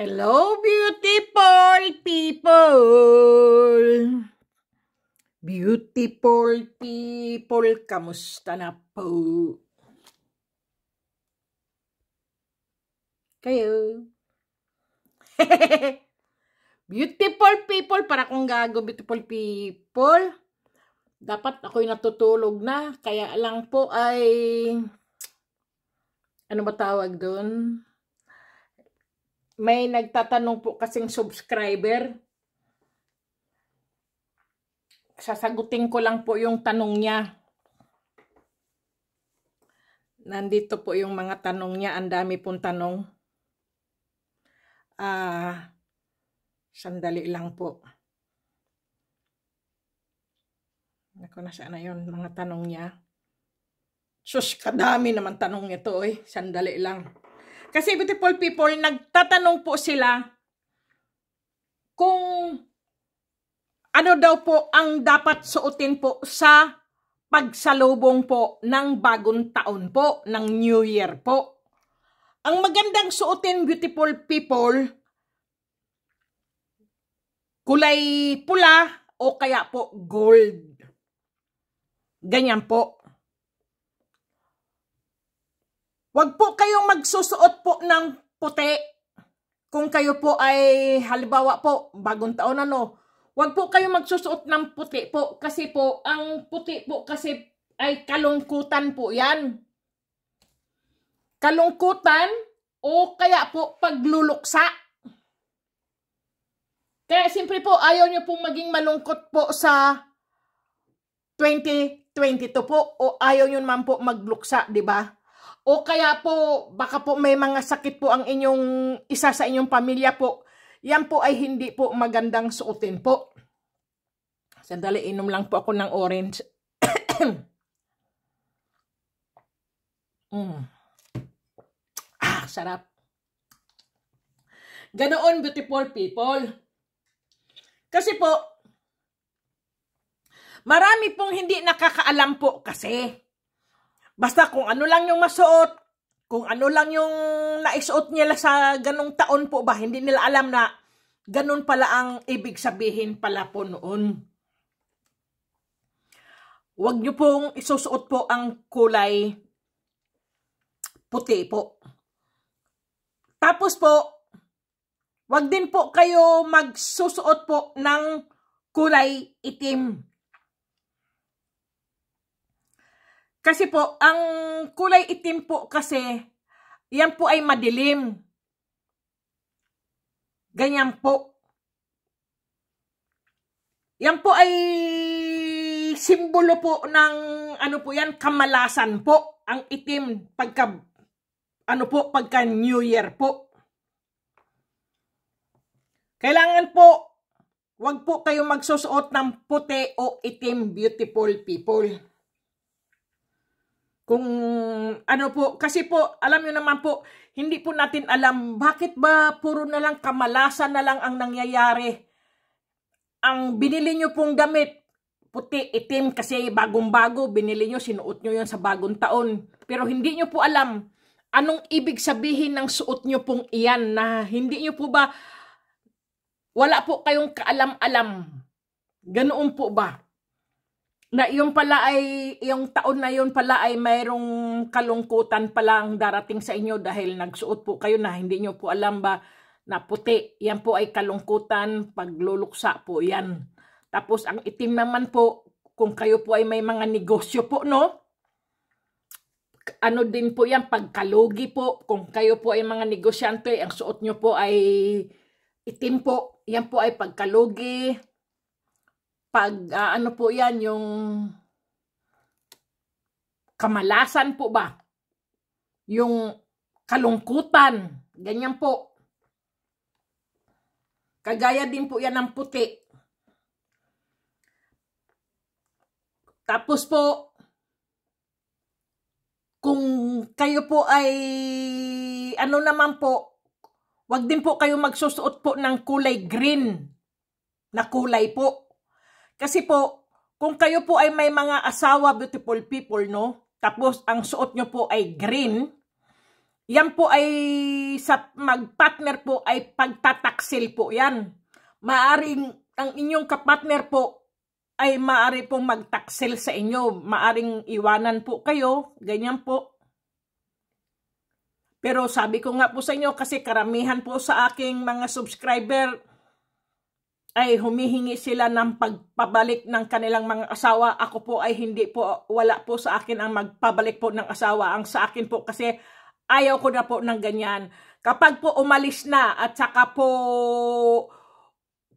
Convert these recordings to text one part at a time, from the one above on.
Hello, beautiful people! Beautiful people, kamusta na po? Kayo? beautiful people, para kung gago, beautiful people. Dapat ako'y natutulog na, kaya lang po ay... Ano ba tawag doon? may nagtatanong po kasing subscriber. Sasagutin ko lang po yung tanong niya. Nandito po yung mga tanong niya. Ang dami pong tanong. Ah, uh, sandali lang po. Ako, nasaan na yun? Mga tanong niya. Sus, kadami naman tanong nito eh. Sandali lang. Kasi beautiful people, nagtatanong po sila kung ano daw po ang dapat suotin po sa pagsalubong po ng bagong taon po, ng New Year po. Ang magandang suotin, beautiful people, kulay pula o kaya po gold. Ganyan po. Huwag po kayong magsusuot po ng puti. Kung kayo po ay, halimbawa po, bagong taon ano, huwag po kayong magsusuot ng puti po. Kasi po, ang puti po kasi ay kalungkutan po yan. Kalungkutan o kaya po pagluluksa. Kaya siyempre po, ayaw nyo pong maging malungkot po sa 2022 po o ayaw nyo naman po magluksa, di ba? o kaya po baka po may mga sakit po ang inyong isa sa inyong pamilya po, yan po ay hindi po magandang suotin po. Sandali, inom lang po ako ng orange. mm. Ah, sarap. Ganoon, beautiful people. Kasi po, marami pong hindi nakakaalam po kasi. Basta kung ano lang yung masuot, kung ano lang yung naisuot nila sa ganong taon po ba, hindi nila alam na ganun pala ang ibig sabihin pala po noon. Huwag nyo pong isusuot po ang kulay puti po. Tapos po, wag din po kayo magsusuot po ng kulay itim. Kasi po, ang kulay itim po kasi, yan po ay madilim. Ganyan po. Yan po ay simbolo po ng ano po yan, kamalasan po ang itim pagka ano po pagka New Year po. Kailangan po wag po kayong magsusuot ng puti o itim beautiful people. Kung ano po, kasi po, alam nyo naman po, hindi po natin alam bakit ba puro na lang kamalasan na lang ang nangyayari. Ang binili nyo pong damit, puti, itim, kasi bagong-bago, binili nyo, sinuot nyo yon sa bagong taon. Pero hindi nyo po alam anong ibig sabihin ng suot nyo pong iyan na hindi nyo po ba, wala po kayong kaalam-alam. Ganoon po ba? na yung pala ay, yung taon na yun pala ay mayroong kalungkutan pala ang darating sa inyo dahil nagsuot po kayo na hindi nyo po alam ba na puti. Yan po ay kalungkutan, pagluluksa po yan. Tapos ang itim naman po, kung kayo po ay may mga negosyo po, no? Ano din po yan, pagkalugi po. Kung kayo po ay mga negosyante, ang suot nyo po ay itim po. Yan po ay pagkalugi, pag uh, ano po yan, yung kamalasan po ba? Yung kalungkutan, ganyan po. Kagaya din po yan ng puti. Tapos po, kung kayo po ay ano naman po, wag din po kayo magsusuot po ng kulay green na kulay po. Kasi po, kung kayo po ay may mga asawa, beautiful people, no? Tapos ang suot nyo po ay green, yan po ay sa magpartner po ay pagtataksil po yan. Maaring ang inyong kapartner po ay maari pong magtaksil sa inyo. Maaring iwanan po kayo, ganyan po. Pero sabi ko nga po sa inyo kasi karamihan po sa aking mga subscriber ay humihingi sila ng pagpabalik ng kanilang mga asawa. Ako po ay hindi po, wala po sa akin ang magpabalik po ng asawa. Ang sa akin po kasi ayaw ko na po ng ganyan. Kapag po umalis na at saka po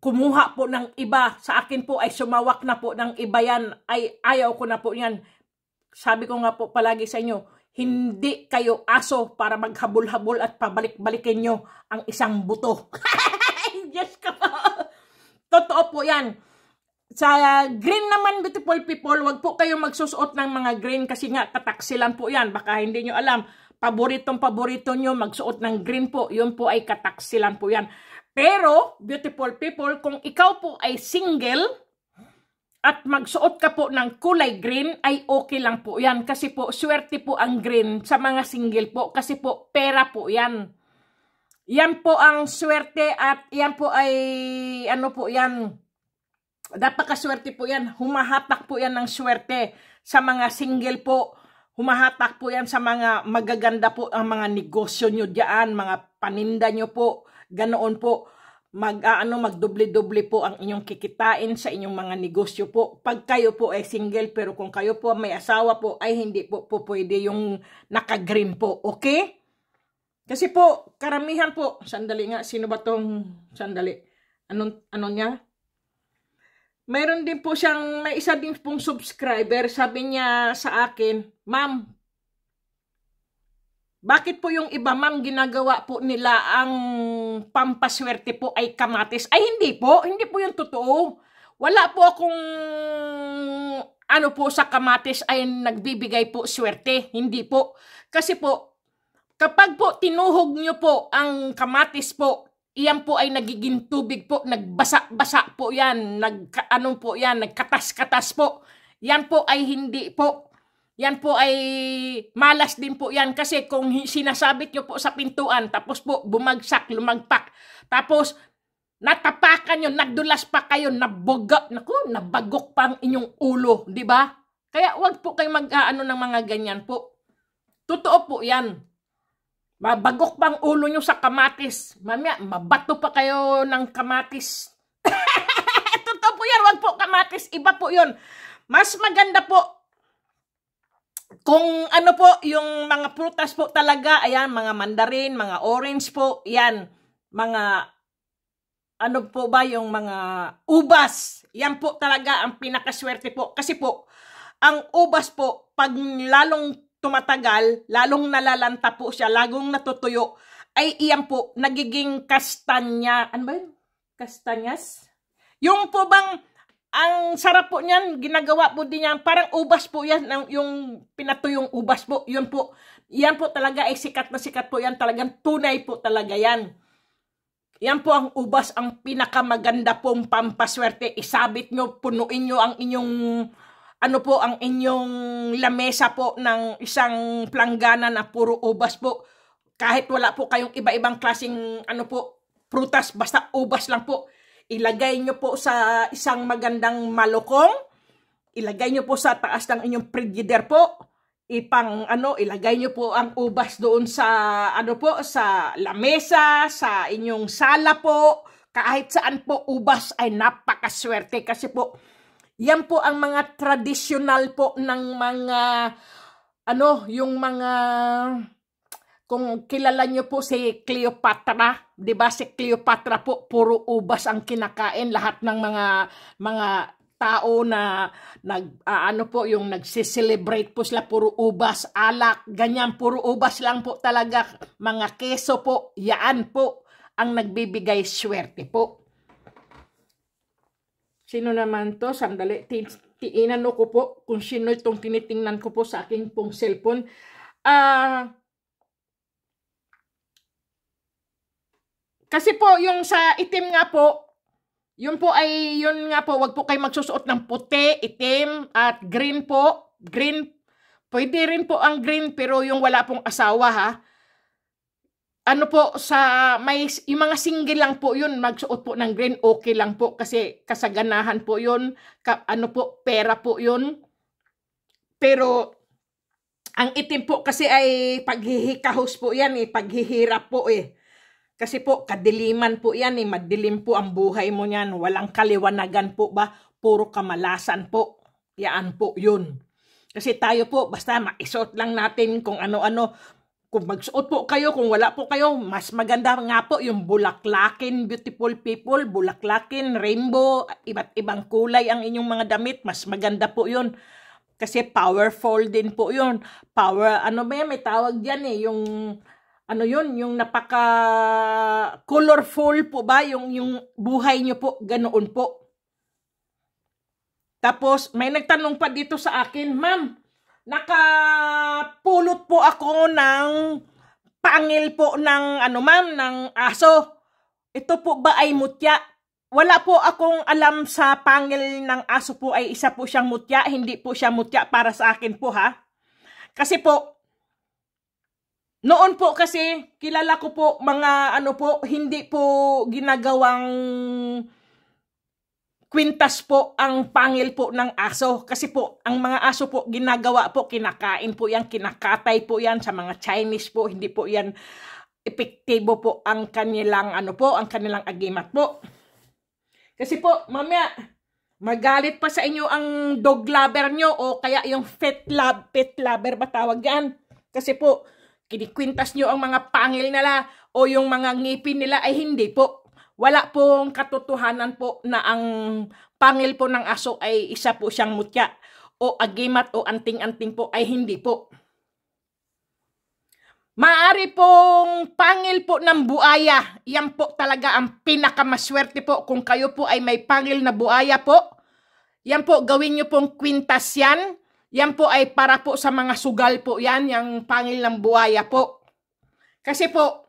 kumuha po ng iba, sa akin po ay sumawak na po ng iba yan, ay ayaw ko na po yan. Sabi ko nga po palagi sa inyo, hindi kayo aso para maghabol-habol at pabalik-balikin nyo ang isang buto. Diyos ka po! Totoo po yan. Sa green naman, beautiful people, wag po kayong magsusuot ng mga green kasi nga kataksilan po yan. Baka hindi nyo alam, paboritong paborito nyo magsuot ng green po. Yun po ay kataksilan po yan. Pero, beautiful people, kung ikaw po ay single, at magsuot ka po ng kulay green ay okay lang po yan kasi po swerte po ang green sa mga single po kasi po pera po yan. Yan po ang swerte at yan po ay ano po yan napakaswerte po yan. Humahatak po yan ng swerte sa mga single po. Humahatak po yan sa mga magaganda po ang mga negosyo nyo diyan, mga paninda nyo po. Ganoon po mag aano ah, magdoble-doble po ang inyong kikitain sa inyong mga negosyo po. Pag kayo po ay single pero kung kayo po may asawa po ay hindi po po pwede yung naka-green po. Okay? Kasi po, karamihan po, sandali nga, sino ba tong, sandali, anong, ano niya? Mayroon din po siyang, may isa din pong subscriber, sabi niya sa akin, Ma'am, bakit po yung iba, ma'am, ginagawa po nila ang pampaswerte po ay kamatis? Ay, hindi po, hindi po yung totoo. Wala po akong ano po sa kamatis ay nagbibigay po swerte. Hindi po. Kasi po, Kapag po tinuhog nyo po ang kamatis po, iyan po ay nagiging tubig po, nagbasa-basa po yan, nag, ano po yan, nagkatas-katas po. Yan po ay hindi po. Yan po ay malas din po yan kasi kung sinasabit nyo po sa pintuan, tapos po bumagsak, lumagpak, tapos natapakan nyo, nagdulas pa kayo, naboga, naku, nabagok pa ang inyong ulo, di ba? Kaya wag po kayo mag-ano ng mga ganyan po. Totoo po yan. Mabagok pang ulo nyo sa kamatis. Mamaya, mabato pa kayo ng kamatis. Totoo po yan, wag po kamatis. Iba po yon. Mas maganda po kung ano po, yung mga prutas po talaga, ayan, mga mandarin, mga orange po, yan, mga, ano po ba, yung mga ubas, yan po talaga ang pinakaswerte po. Kasi po, ang ubas po, pag lalong tumatagal, lalong nalalanta po siya, lalong natutuyo, ay iyan po, nagiging kastanya, ano ba yun? Kastanyas? Yung po bang, ang sarap po niyan, ginagawa po din yan, parang ubas po yan, yung pinatuyong ubas po, yun po, yan po talaga ay sikat na sikat po yan, talagang tunay po talaga yan. Yan po ang ubas, ang pinakamaganda pong pampaswerte. Isabit nyo, punuin nyo ang inyong ano po ang inyong lamesa po ng isang planggana na puro ubas po. Kahit wala po kayong iba-ibang klasing ano po, prutas, basta ubas lang po. Ilagay nyo po sa isang magandang malukong. Ilagay nyo po sa taas ng inyong frigider po ipang ano ilagay niyo po ang ubas doon sa ano po sa lamesa, sa inyong sala po, kahit saan po ubas ay napakaswerte kasi po yan po ang mga traditional po ng mga ano, yung mga kung kilala niyo po si Cleopatra, 'di ba? Si Cleopatra po puro ubas ang kinakain lahat ng mga mga tao na nag uh, ano po yung nagse-celebrate po sila puro ubas, alak, ganyan puro ubas lang po talaga mga keso po, yaan po ang nagbibigay swerte po. Sino naman to? Sandali, tiinan ko po kung sino itong tinitingnan ko po sa aking pong cellphone. Ah... Uh, kasi po, yung sa itim nga po, yun po ay, yun nga po, wag po kayo magsusuot ng puti, itim, at green po. Green, pwede rin po ang green, pero yung wala pong asawa ha ano po sa may yung mga single lang po yun magsuot po ng green okay lang po kasi kasaganahan po yun ka, ano po pera po yun pero ang itim po kasi ay paghihikahos po yan eh paghihirap po eh kasi po kadiliman po yan eh madilim po ang buhay mo niyan walang kaliwanagan po ba puro kamalasan po yan po yun kasi tayo po basta maisot lang natin kung ano-ano kung magsuot po kayo, kung wala po kayo, mas maganda nga po yung bulaklakin, beautiful people, bulaklakin, rainbow, iba't ibang kulay ang inyong mga damit, mas maganda po yun. Kasi powerful din po yun. Power, ano ba yan, may tawag dyan eh, yung ano yun, yung napaka colorful po ba yung yung buhay niyo po ganoon po. Tapos may nagtanong pa dito sa akin, ma'am, nakapulot po ako ng pangil po ng ano man, ng aso. Ito po ba ay mutya? Wala po akong alam sa pangil ng aso po ay isa po siyang mutya, hindi po siya mutya para sa akin po ha. Kasi po, noon po kasi kilala ko po mga ano po, hindi po ginagawang kwintas po ang pangil po ng aso kasi po ang mga aso po ginagawa po kinakain po yan, kinakatay po yan sa mga Chinese po, hindi po yan epektibo po ang kanilang ano po, ang kanilang agimat po. Kasi po mamaya magalit pa sa inyo ang dog lover nyo o kaya yung pet love, pet lover ba tawag yan? Kasi po kinikwintas nyo ang mga pangil nila o yung mga ngipin nila ay hindi po wala pong katotohanan po na ang pangil po ng aso ay isa po siyang mutya o agimat o anting-anting po ay hindi po. Maari pong pangil po ng buaya. Yan po talaga ang pinakamaswerte po. Kung kayo po ay may pangil na buaya po, yan po gawin nyo pong kwintas yan. Yan po ay para po sa mga sugal po yan, yung pangil ng buaya po. Kasi po,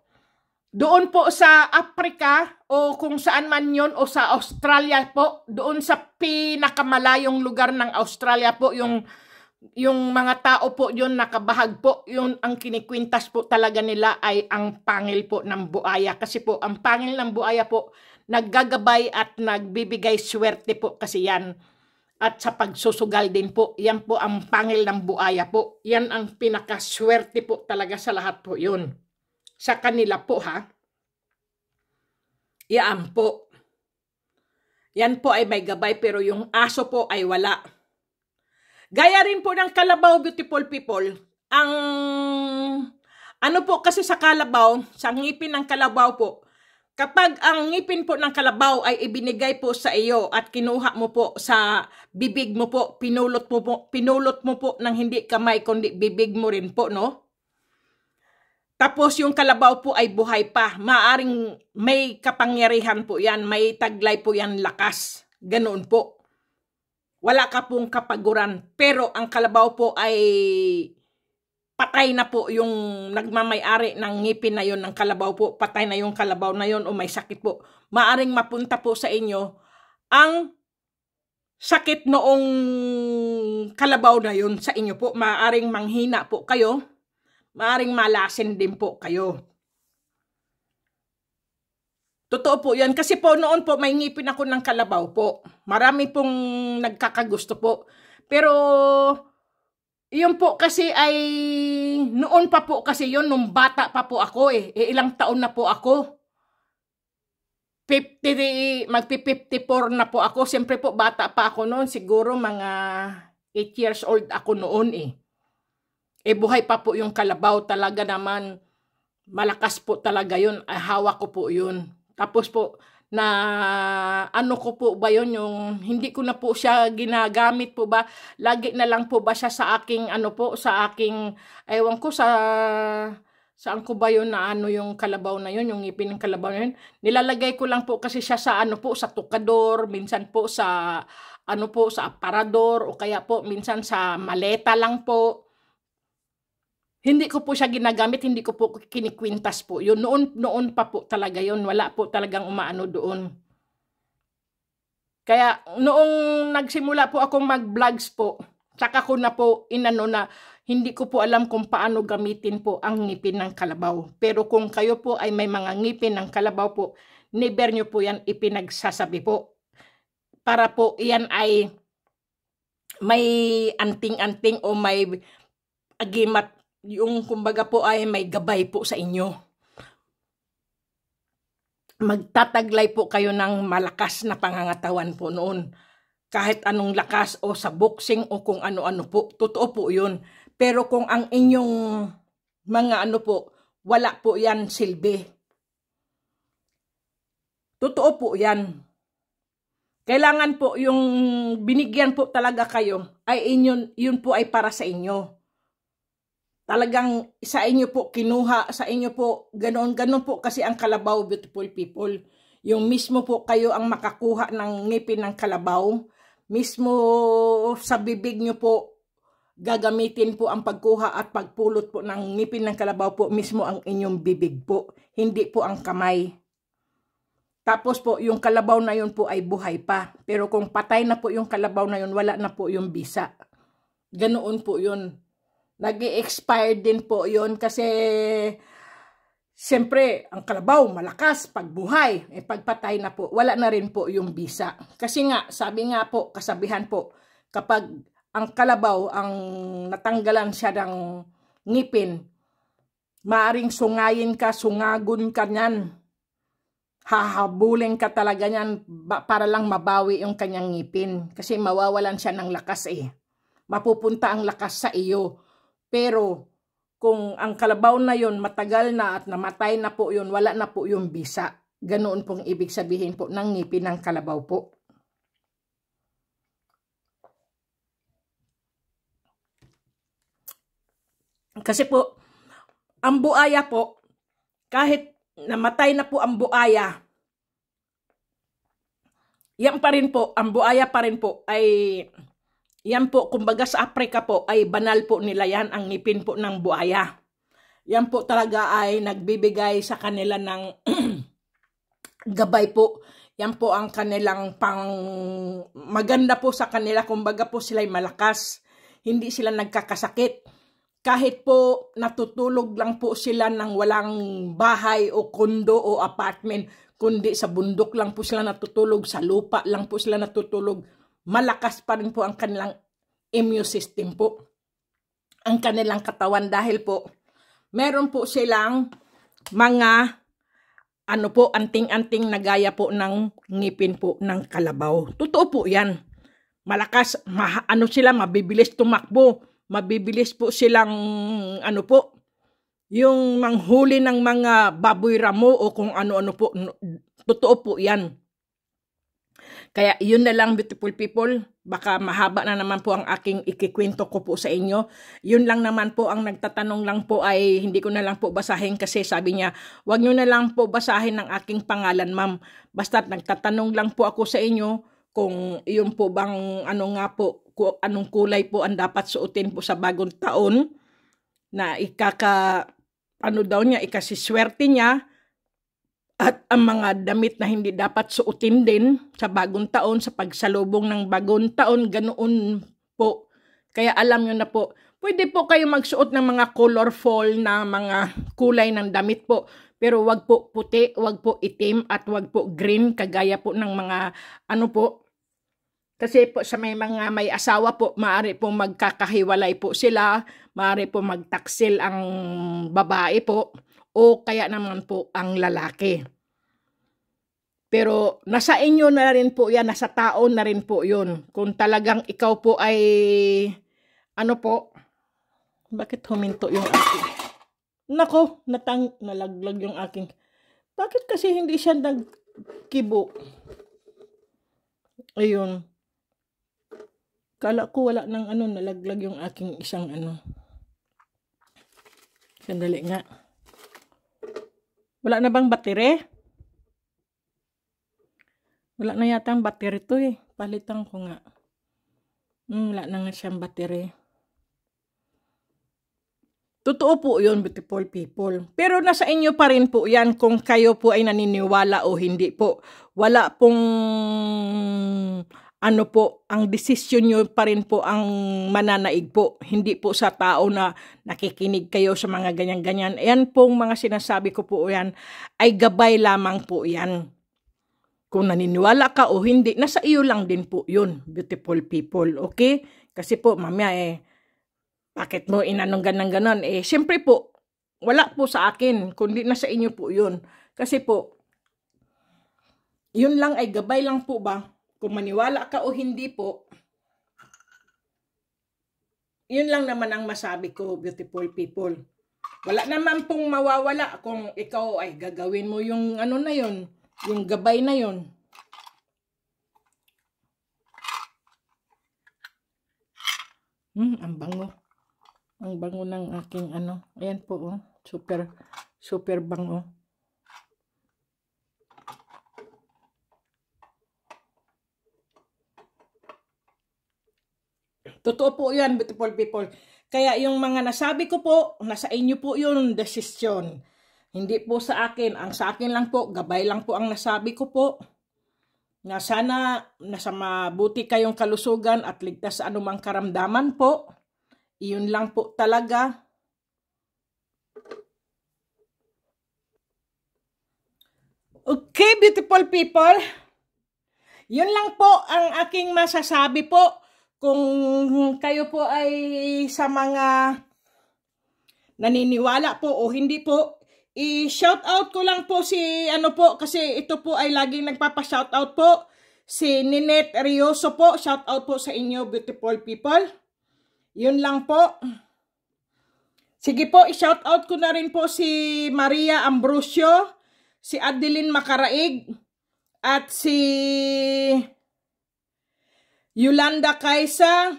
doon po sa Africa o kung saan man yon o sa Australia po, doon sa pinakamalayong lugar ng Australia po yung yung mga tao po yun nakabahag po yun ang kinikwintas po talaga nila ay ang pangil po ng buaya kasi po ang pangil ng buaya po naggagabay at nagbibigay swerte po kasi yan at sa pagsusugal din po yan po ang pangil ng buaya po yan ang pinakaswerte po talaga sa lahat po yon sa kanila po ha. Iyan po. Yan po ay may gabay pero yung aso po ay wala. Gaya rin po ng Kalabaw Beautiful People, ang ano po kasi sa Kalabaw, sa ngipin ng Kalabaw po, kapag ang ngipin po ng Kalabaw ay ibinigay po sa iyo at kinuha mo po sa bibig mo po, pinulot mo po, pinulot mo po ng hindi kamay kundi bibig mo rin po, no? Tapos yung kalabaw po ay buhay pa. Maaring may kapangyarihan po yan, may taglay po yan lakas. Ganoon po. Wala ka pong kapaguran. Pero ang kalabaw po ay patay na po yung nagmamayari ng ngipin na yon ng kalabaw po. Patay na yung kalabaw na yon o may sakit po. Maaring mapunta po sa inyo ang sakit noong kalabaw na yon sa inyo po. Maaring manghina po kayo maring malasin din po kayo. Totoo po yan. Kasi po noon po, may ngipin ako ng kalabaw po. Marami pong nagkakagusto po. Pero, yun po kasi ay, noon pa po kasi yon nung bata pa po ako eh. E, ilang taon na po ako. 50, magpi-54 na po ako. Siyempre po, bata pa ako noon. Siguro mga 8 years old ako noon eh eh buhay pa po yung kalabaw talaga naman. Malakas po talaga yun. Ay, ah, hawak ko po yun. Tapos po, na ano ko po ba yon yung hindi ko na po siya ginagamit po ba lagi na lang po ba siya sa aking ano po sa aking ewan ko sa saan ko ba yon na ano yung kalabaw na yon yung ngipin ng kalabaw na yon nilalagay ko lang po kasi siya sa ano po sa tukador minsan po sa ano po sa aparador o kaya po minsan sa maleta lang po hindi ko po siya ginagamit, hindi ko po kinikwintas po yun. Noon, noon pa po talaga yun, wala po talagang umaano doon. Kaya noong nagsimula po akong mag-vlogs po, saka ko na po inano na hindi ko po alam kung paano gamitin po ang ngipin ng kalabaw. Pero kung kayo po ay may mga ngipin ng kalabaw po, never nyo po yan ipinagsasabi po. Para po iyan ay may anting-anting o may agimat yung kumbaga po ay may gabay po sa inyo. Magtataglay po kayo ng malakas na pangangatawan po noon. Kahit anong lakas o sa boxing o kung ano-ano po. Totoo po yun. Pero kung ang inyong mga ano po, wala po yan silbi. Totoo po yan. Kailangan po yung binigyan po talaga kayo ay inyon, yun po ay para sa inyo talagang sa inyo po kinuha, sa inyo po ganoon, ganoon po kasi ang kalabaw beautiful people. Yung mismo po kayo ang makakuha ng ngipin ng kalabaw, mismo sa bibig nyo po gagamitin po ang pagkuha at pagpulot po ng ngipin ng kalabaw po mismo ang inyong bibig po, hindi po ang kamay. Tapos po, yung kalabaw na yun po ay buhay pa. Pero kung patay na po yung kalabaw na yun, wala na po yung bisa. Ganoon po yun nag expire din po yon kasi siyempre ang kalabaw malakas pag buhay eh, pagpatay na po wala na rin po yung visa kasi nga sabi nga po kasabihan po kapag ang kalabaw ang natanggalan siya ng ngipin maaring sungayin ka sungagun ka niyan hahabulin ka talaga niyan para lang mabawi yung kanyang ngipin kasi mawawalan siya ng lakas eh mapupunta ang lakas sa iyo pero kung ang kalabaw na yon matagal na at namatay na po yon, wala na po yung bisa. Ganoon pong ibig sabihin po ng ngipin ng kalabaw po. Kasi po, ang buaya po, kahit namatay na po ang buaya, yan pa rin po, ang buaya pa rin po ay yan po, kumbaga sa Africa po ay banal po nila yan ang ngipin po ng buhaya. Yan po talaga ay nagbibigay sa kanila ng gabay po. Yan po ang kanilang pang maganda po sa kanila. Kumbaga po sila'y malakas. Hindi sila nagkakasakit. Kahit po natutulog lang po sila ng walang bahay o kondo o apartment, kundi sa bundok lang po sila natutulog, sa lupa lang po sila natutulog malakas pa rin po ang kanilang immune system po. Ang kanilang katawan dahil po meron po silang mga ano po, anting-anting na gaya po ng ngipin po ng kalabaw. Totoo po yan. Malakas, ma, ano sila, mabibilis tumakbo. Mabibilis po silang, ano po, yung manghuli ng mga baboy ramo o kung ano-ano po. Totoo po yan. Kaya yun na lang beautiful people. Baka mahaba na naman po ang aking ikikwento ko po sa inyo. Yun lang naman po ang nagtatanong lang po ay hindi ko na lang po basahin kasi sabi niya, wag niyo na lang po basahin ang aking pangalan ma'am. Basta nagtatanong lang po ako sa inyo kung yun po bang ano nga po, anong kulay po ang dapat suotin po sa bagong taon na ikaka ano daw niya, ikasiswerte niya at ang mga damit na hindi dapat suotin din sa bagong taon, sa pagsalubong ng bagong taon, ganoon po. Kaya alam nyo na po, pwede po kayo magsuot ng mga colorful na mga kulay ng damit po. Pero wag po puti, wag po itim, at wag po green, kagaya po ng mga ano po, kasi po sa may mga may asawa po, maaari po magkakahiwalay po sila, maaari po magtaksil ang babae po o kaya naman po ang lalaki. Pero nasa inyo na rin po yan, nasa tao na rin po yun. Kung talagang ikaw po ay, ano po, bakit huminto yung aking? Nako, natang, nalaglag yung aking. Bakit kasi hindi siya nagkibo? Ayun. Kala ko wala nang ano, nalaglag yung aking isang ano. Sandali nga. Wala na bang battery? Wala na yata ang batire to eh. Palitan ko nga. Hmm, wala na nga siyang batire. Totoo po yun, beautiful people. Pero nasa inyo pa rin po yan kung kayo po ay naniniwala o hindi po. Wala pong ano po, ang desisyon nyo pa rin po ang mananaig po. Hindi po sa tao na nakikinig kayo sa mga ganyan-ganyan. Ayan pong mga sinasabi ko po yan ay gabay lamang po yan. Kung naniniwala ka o hindi, nasa iyo lang din po yun, beautiful people. Okay? Kasi po, mamaya eh, bakit mo inanong ganang ganon? Eh, siyempre po, wala po sa akin, kundi nasa inyo po yun. Kasi po, yun lang ay gabay lang po ba kung maniwala ka o hindi po, yun lang naman ang masabi ko, beautiful people. Wala naman pong mawawala kung ikaw ay gagawin mo yung ano na yun, yung gabay na yun. Hmm, ang bango. Ang bango ng aking ano. Ayan po, oh. Super, super bango. Totoo po yan, beautiful people. Kaya yung mga nasabi ko po, nasa inyo po yun, desisyon. Hindi po sa akin. Ang sa akin lang po, gabay lang po ang nasabi ko po. Na sana nasa mabuti kayong kalusugan at ligtas sa anumang karamdaman po. Iyon lang po talaga. Okay, beautiful people. Yun lang po ang aking masasabi po kung kayo po ay sa mga naniniwala po o hindi po, i-shout out ko lang po si ano po kasi ito po ay laging nagpapa-shout out po si Ninet Rioso po. Shout out po sa inyo beautiful people. Yun lang po. Sige po, i-shout out ko na rin po si Maria Ambrosio, si Adeline Makaraig at si Yolanda Kaisa,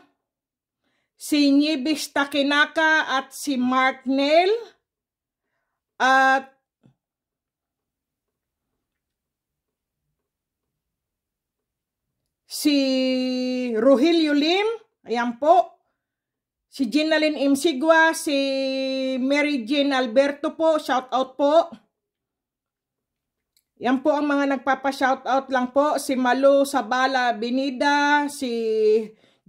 si Nibis Takinaka at si Mark Nail at si Ruhilio Lim, ayan po, si Ginalyn Imsigwa, si Mary Jean Alberto po, shout out po. Yan po ang mga nagpapa-shoutout lang po. Si Malu Sabala Binida, si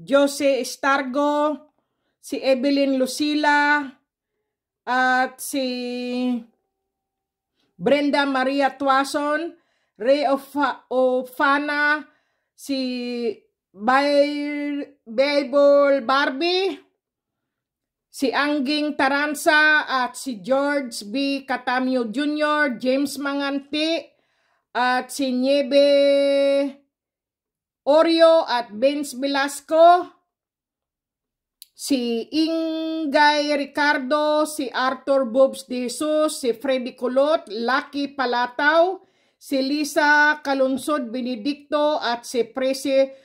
Jose Stargo, si Evelyn Lucila, at si Brenda Maria Tuason, Ray Ofa Ofana, si Bible Barbie, si Angging Taransa at si George B. Catamio Jr., James Manganti, at si Niebe Oreo at Benz Velasco, si Ingay Ricardo, si Arthur Bobs De Jesus, si Freddy Colot, Lucky Palataw, si Lisa Kalunsod Benedicto at si Prese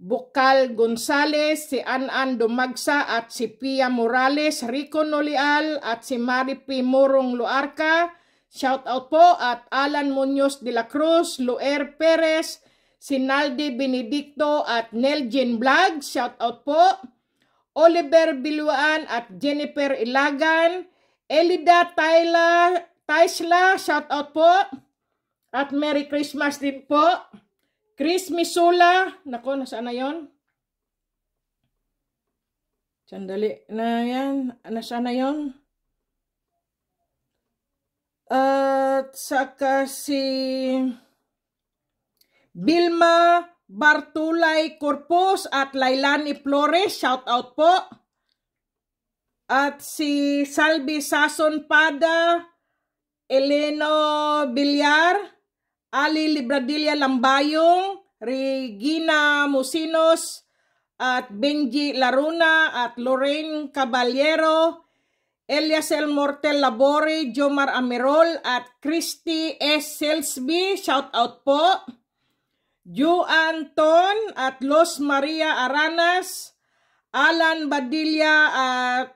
Bukal Gonzales, si Anan Dumagsa at si Pia Morales, Rico Nolial at si Mari P. Morong Luarca, Shout out po at Alan Munoz de la Cruz, Luer Perez, Sinaldi Benedicto at Neljen Blag. Shout out po. Oliver Biluan at Jennifer Ilagan. Elida Tayla, Taisla, shout out po. At Merry Christmas din po. Chris Misula. Nako, nasaan na yon? Sandali na yan. Nasaan na yon? At saka si Bilma Bartulay Corpus at Lailani Flores. Shout out po. At si Salvi Sason Pada, Eleno Bilyar, Ali Libradilla Lambayong, Regina Musinos, at Benji Laruna at Lorraine Caballero Elias L. Mortel Labore, Jomar Amirol, at Christy S. Silsby. Shout out po. Ju Anton at Los Maria Aranas, Alan Badilla at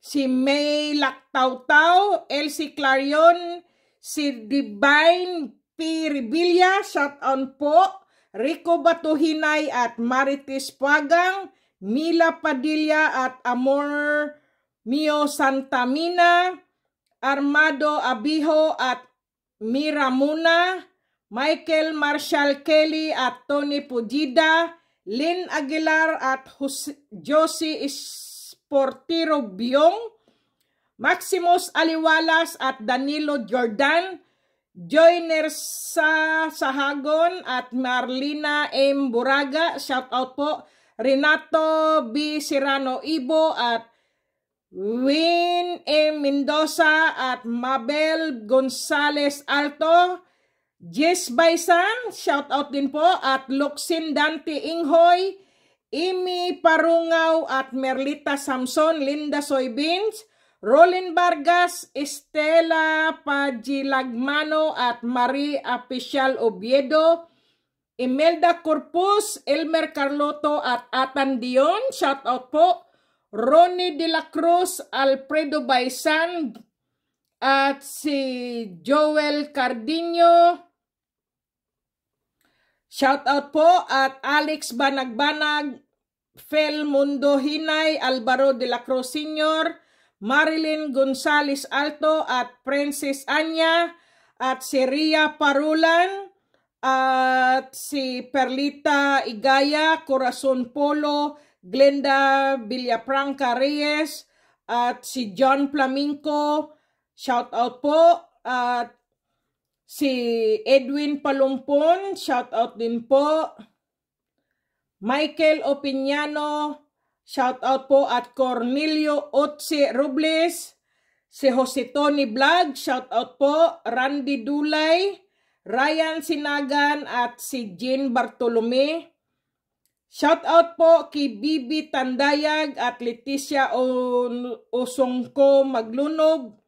si May Laktautaw, Elsie Clarion, si Divine P. Revilla. Shout out po. Rico Batuhinay at Marites Pagang, Mila Padilla at Amor Mio Santamina, Armado Abijo at Miramuna, Michael Marshall Kelly at Tony Pujida, Lynn Aguilar at Jose, Josie Esportiro Biong, Maximus Aliwalas at Danilo Jordan, Joyner sa Sahagon at Marlina M. Buraga, shout out po, Renato B. Serrano Ibo at Win M. Mendoza at Mabel Gonzales Alto. Jess Baisan, shout out din po. At Luxin Dante Inghoy, Imi Parungaw at Merlita Samson, Linda Soybins, Rolin Vargas, Estela Pajilagmano at Marie Apisyal Obiedo. Imelda Corpus, Elmer Carlotto at Atan Dion, shout out po. Ronnie De La Cruz, Alfredo Baisan, at si Joel Cardino. Shout out po at Alex Banagbanag, Fel Mundo Hinay, Alvaro De La Cruz Sr., Marilyn Gonzales Alto at Princess Anya at si Ria Parulan at si Perlita Igaya, Corazon Polo, Glenda Villapranca Reyes, at si John Flaminco, shout out po, at si Edwin Palumpon, shout out din po, Michael Opiniano, shout out po, at Cornelio Otse Robles, si Jose Tony Vlog, shout out po, Randy Dulay, Ryan Sinagan, at si Jean Bartolome, Shout out po kay Bibi Tandayag at Leticia Osongko Maglunob.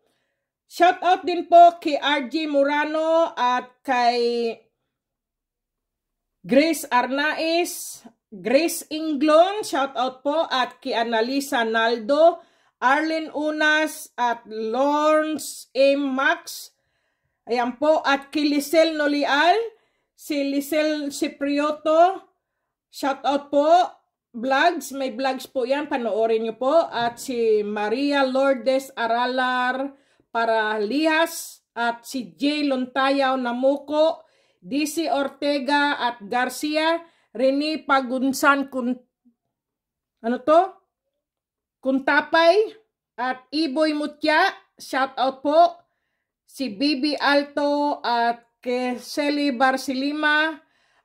Shout out din po kay RJ Murano at kay Grace Arnaiz, Grace Inglon, shout out po at kay Analisa Naldo, Arlene Unas at Lawrence M. Max. Ayan po at kay Lisel Nolial, si Lisel Ciprioto, Shout out po, vlogs. May vlogs po yan. Panoorin nyo po. At si Maria Lourdes Aralar para Paralias at si Jay Lontayaw Namuko, DC Ortega at Garcia, Rene Pagunsan Kun ano to? Kuntapay at Iboy Mutya. Shout out po si Bibi Alto at Keseli Barcelima,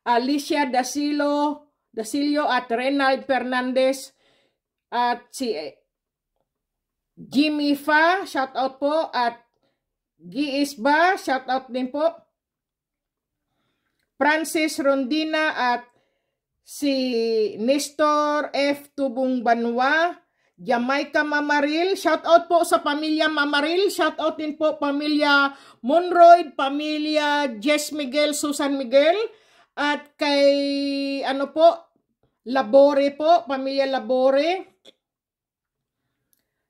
Alicia Dasilo, Dasilio at Renald Fernandez at si eh, Jimmy Fa, shout out po at Giisba, shout out din po. Francis Rondina at si Nestor F. Tubong Banwa, Jamaica Mamaril, shout out po sa pamilya Mamaril, shout out din po pamilya Monroyd, pamilya Jess Miguel, Susan Miguel, at kay ano po, Labore po, pamilya Labore.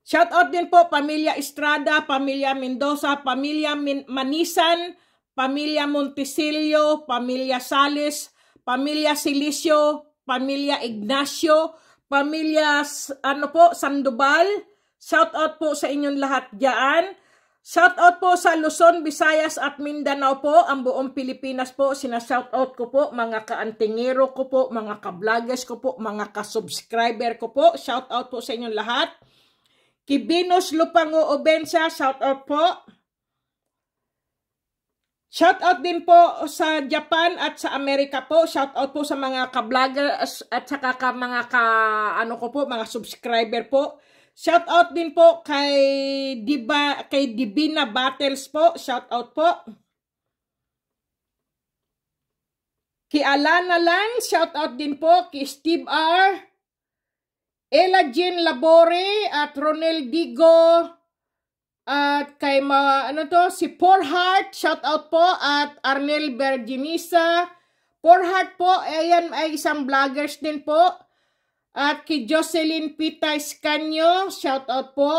Shout out din po pamilya Estrada, pamilya Mendoza, pamilya Manisan, pamilya Montesilio, pamilya Sales, pamilya Silicio, pamilya Ignacio, pamilya ano po Sandoval. Shout out po sa inyong lahat diyan. Shout out po sa Luzon, Visayas at Mindanao po, ang buong Pilipinas po. Sina-shout out ko po mga kaantingero ko po, mga ka-vloggers ko po, mga ka-subscriber ko po. Shout out po sa inyong lahat. Kibinos Lupango Obensa, shout out po. Shout out din po sa Japan at sa Amerika po. Shout out po sa mga ka-vloggers at saka ka mga ka ano ko po, mga subscriber po. Shout out din po kay Diba kay Divina Battles po. Shout out po. Ki Alana Lang, shout out din po kay Steve R. Ella Jean Labore at Ronel Digo at kay ma, ano to si Poor Heart, shout out po at Arnel Virginisa. Poor Heart po, ayan ay isang vloggers din po. At kay Jocelyn Pita Escanyo, shout out po.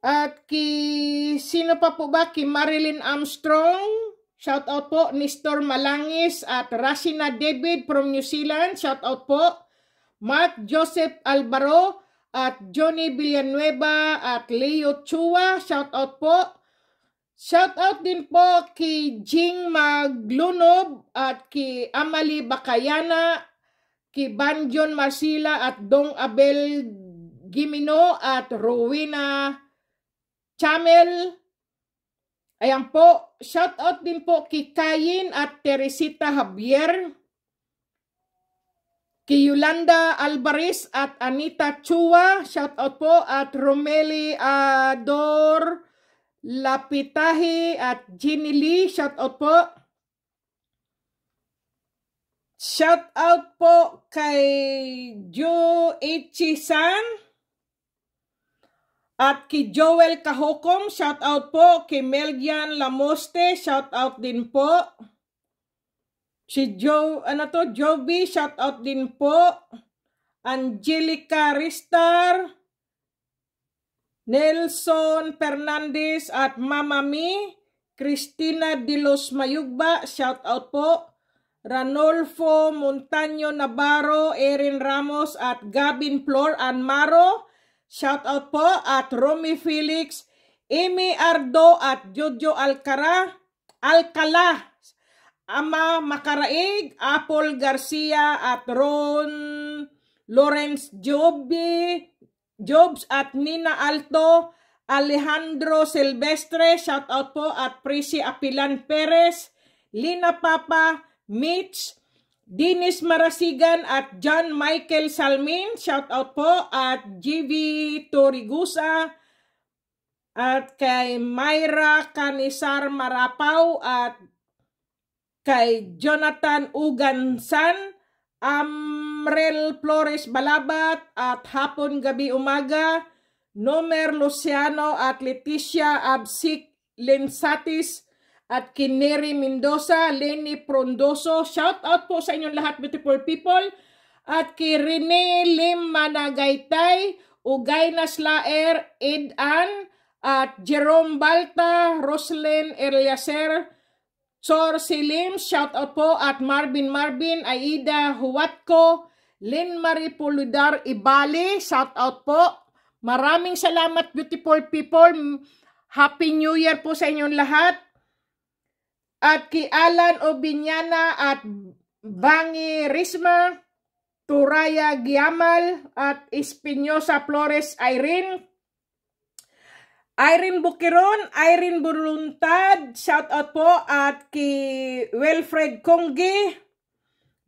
At kay, sino pa po ba? Kay Marilyn Armstrong, shout out po. Nestor Malangis at Rasina David from New Zealand, shout out po. Mark Joseph Albaro at Johnny Villanueva at Leo Chua, shout out po. Shout out din po kay Jing Maglunob at kay Amalie Bakayana Kibanjon Masila at Dong Abel Gimino at Rowena Chamel. Ayan po, shout out din po kay Kayin at Teresita Javier. Kay Yolanda Alvarez at Anita Chua, shout out po at Romeli Ador Lapitahi at Ginny Lee, shout out po. Shout out po kay Jo ichi at kay Joel Kahokom. Shout out po kay Melgian Lamoste. Shout out din po. Si Joe, ano to? Joby. Shout out din po. Angelica Ristar. Nelson Fernandez at Mama Mi. Christina De Mayugba. Shout out po. Ranolfo Montaño Navarro, Erin Ramos at Gavin Flor Anmaro. Shout out po at Romy Felix, Amy Ardo at Jojo Alcara, Alcala, Ama Makaraig, Apple Garcia at Ron Lawrence Joby, Jobs at Nina Alto, Alejandro Silvestre, shout out po at Prissy Apilan Perez, Lina Papa, Mitch, Dennis Marasigan at John Michael Salmin. Shout out po at JV Torigusa at kay Myra Kanisar Marapaw at kay Jonathan Ugansan, Amrel Flores Balabat at hapon gabi umaga, Nomer Luciano at Leticia Absik Lensatis at Kineri Mendoza, Lenny Frondoso. Shout out po sa inyong lahat beautiful people. At kay Rene Lim Managaytay, Ugay Naslaer, Ed Ann, at Jerome Balta, Roslyn Eliaser, Sor Silim, shout out po at Marvin Marvin, Aida Huwatko, Lynn Marie Puludar Ibali, shout out po. Maraming salamat beautiful people. Happy New Year po sa inyong lahat at ki Alan Obinyana at Bangi Risma, Turaya Giamal at Espinosa Flores Irene, Irene Bukiron, Irene Buruntad, shout out po at ki Wilfred Congi,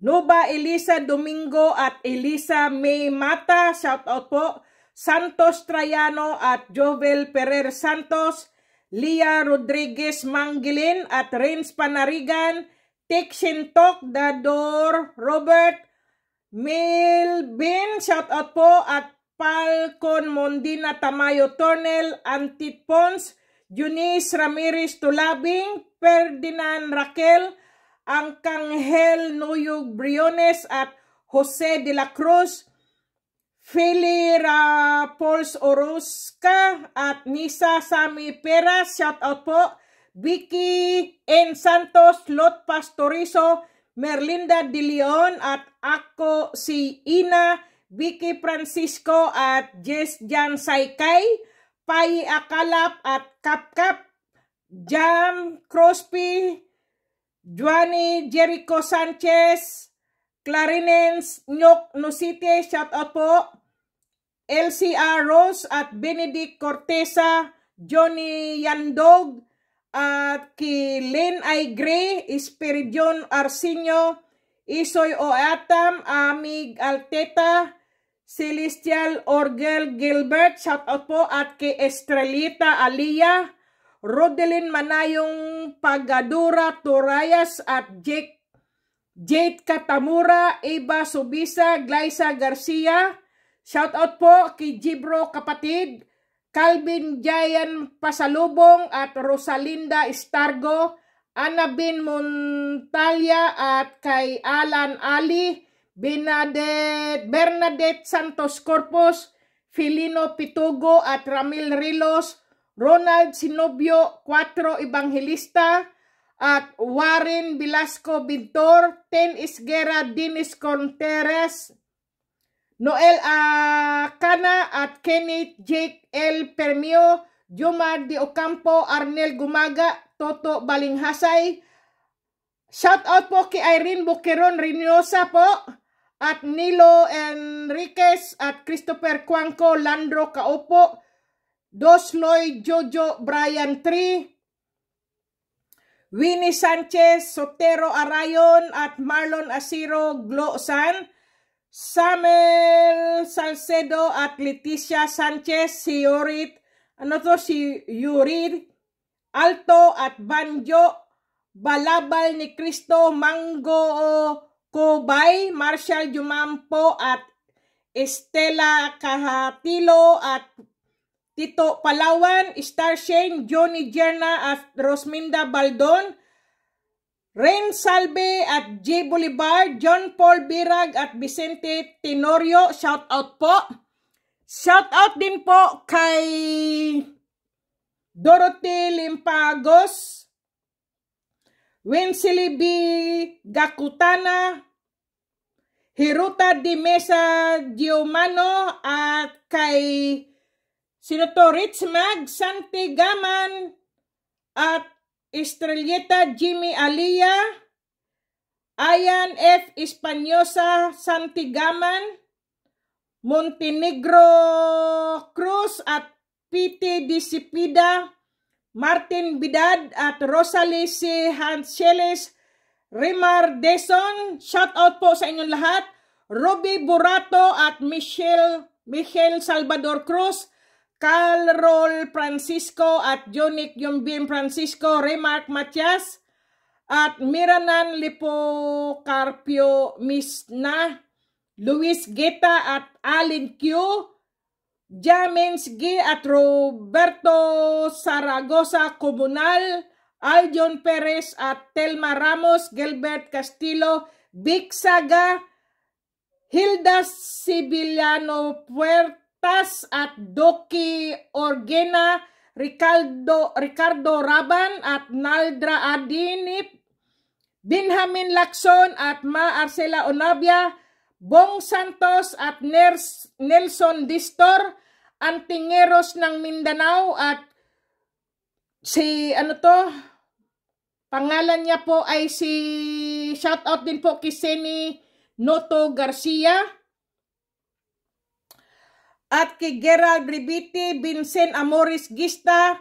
Nuba Elisa Domingo at Elisa May Mata, shout out po, Santos Trayano at Jovel Perer Santos, Lia Rodriguez Manggilin at Rins Panarigan, Tiksintok Dador, Robert Milbin, shout out po at Falcon Mondina Tamayo Tornel, Antit Pons, Eunice Ramirez Tulabing, Ferdinand Raquel, Angkanghel Nuyog Briones at Jose de la Cruz, Philly Rapols Oruska at Nisa Sami Pera. Shout out po. Vicky N. Santos, Lot Pastorizo, Merlinda De Leon at ako si Ina, Vicky Francisco at Jess Jan Saikay, Pai Akalap at Kapkap, Jam Crosby, Juani Jericho Sanchez, Clarinens Nyok Nusite, shout out po, LCR Rose at Benedict Cortesa, Johnny Yandog, at kay Len I. Gray, Espiridion Arsenio, Isoy Oatam, Amig Alteta, Celestial Orgel Gilbert, shout out po, at kay Estrelita Alia, Rodelin Manayong Pagadura Torayas at Jake Jade Katamura, Eva Subisa, Glyza Garcia, Shout out po kay Jibro kapatid, Calvin Jayan Pasalubong at Rosalinda Stargo, Anabin Montalya at kay Alan Ali, Bernadette, Bernadette Santos Corpus, Filino Pitugo at Ramil Rilos, Ronald Sinobio, Cuatro Evangelista, at Warren Velasco Bintor, 10 Isguera, Dennis Conteres, Noel Acana ah, uh, at Kenneth Jake L. Permio, Jomar de Ocampo, Arnel Gumaga, Toto Balinghasay. Shout out po kay Irene Boqueron Rinosa po at Nilo Enriquez at Christopher Cuanco, Landro Kaopo, Dosloy Jojo Brian Tree, Winnie Sanchez, Sotero Arayon at Marlon Asiro Glosan. Samuel Salcedo at Leticia Sanchez, si Yurit, ano to, si Yurit Alto at Banjo Balabal ni Cristo Mango Kobay, Marshall Jumampo at Estela Cahatilo at Tito Palawan, Star Shane, Johnny Jerna at Rosminda Baldon, Rain Salve at J. Bolivar, John Paul Birag at Vicente Tenorio, shout out po. Shout out din po kay Dorothy Limpagos, Winsley B. Gakutana, Hiruta Di Mesa Diomano at kay sino to? Rich Mag, Santi at Estrellita Jimmy Alia, Ayan F. Espanyosa Santigaman, Montenegro Cruz at PT Disipida, Martin Bidad at Rosalie C. Hanceles, Rimar Deson, shout out po sa inyong lahat, Ruby Burato at Michelle, Michelle Salvador Cruz, Carl Rol Francisco at Jonic Yumbim Francisco, Remark Matias, at Miranan Lipo Carpio Misna, Luis Geta at Alin Q, James G at Roberto Saragosa Comunal, Aljon Perez at Telma Ramos, Gilbert Castillo, Big Saga, Hilda Sibiliano Puerto, Tas at Doki Orgena, Ricardo, Ricardo Raban at Naldra Adinip, Benjamin Lacson at Ma Arcela Onabia, Bong Santos at Ners, Nelson Distor, Antingeros ng Mindanao at si ano to, pangalan niya po ay si, shout out din po kay Seni Noto Garcia, at kay Gerald Ribiti, Vincent Amoris Gista,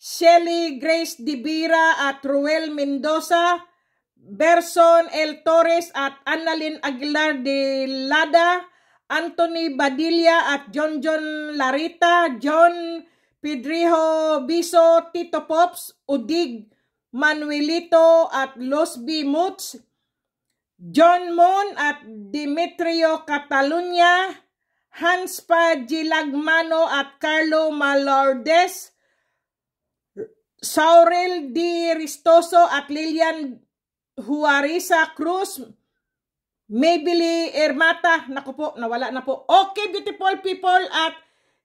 Shelly Grace Dibira at Ruel Mendoza, Berson L. Torres at Annalyn Aguilar de Lada, Anthony Badilla at John John Larita, John Pedrijo Biso, Tito Pops, Udig Manuelito at Losby Moots, John Moon at Demetrio Catalunya, Hanspad Gilagmano at Carlo Malordes, Saurel D. Ristoso at Lilian Juarisa Cruz, Maybelline Ermata, naku po, nawala na po. Okay, beautiful people at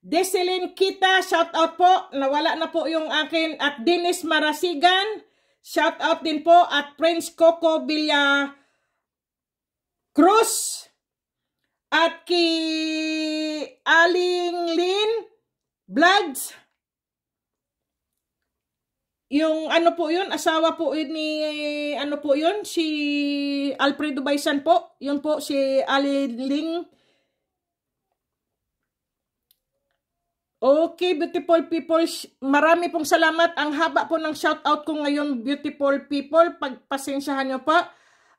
Deselin Kita, shout out po, nawala na po yung akin at Dennis Marasigan, shout out din po at Prince Coco Villa Cruz, at ki Aling Lin Bloods. Yung ano po yun, asawa po yun ni, ano po yun, si Alfredo Baisan po. Yun po, si Aling Ling. Okay, beautiful people. Marami pong salamat. Ang haba po ng shoutout ko ngayon, beautiful people. Pagpasensyahan nyo po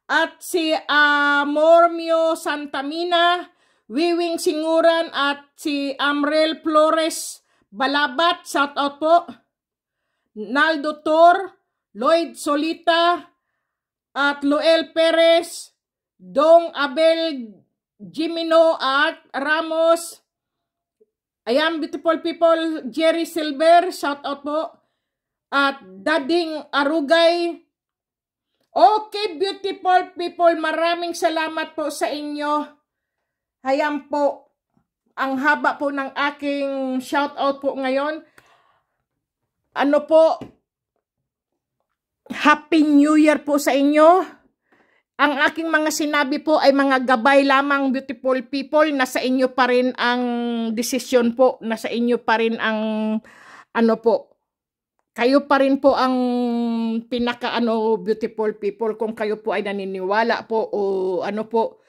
at si uh, Mormio Santamina, Wiwing Singuran at si Amrel Flores Balabat, shout out po. Naldo Tor, Lloyd Solita, at Luel Perez, Dong Abel Jimino at Ramos. Ayan, beautiful people, Jerry Silver, shout out po. At Dading Arugay, Okay, beautiful people, maraming salamat po sa inyo. Hayan po, ang haba po ng aking shoutout po ngayon. Ano po, Happy New Year po sa inyo. Ang aking mga sinabi po ay mga gabay lamang beautiful people. Nasa inyo pa rin ang desisyon po. Nasa inyo pa rin ang ano po, kayo pa rin po ang pinaka ano beautiful people kung kayo po ay naniniwala po o ano po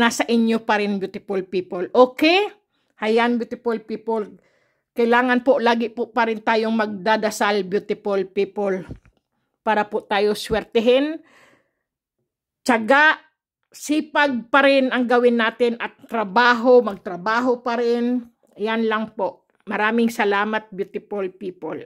nasa inyo pa rin beautiful people. Okay? Hayan beautiful people. Kailangan po lagi po pa rin tayong magdadasal beautiful people para po tayo swertihin Tsaga, sipag pa rin ang gawin natin at trabaho, magtrabaho pa rin. Yan lang po. Maraming salamat beautiful people.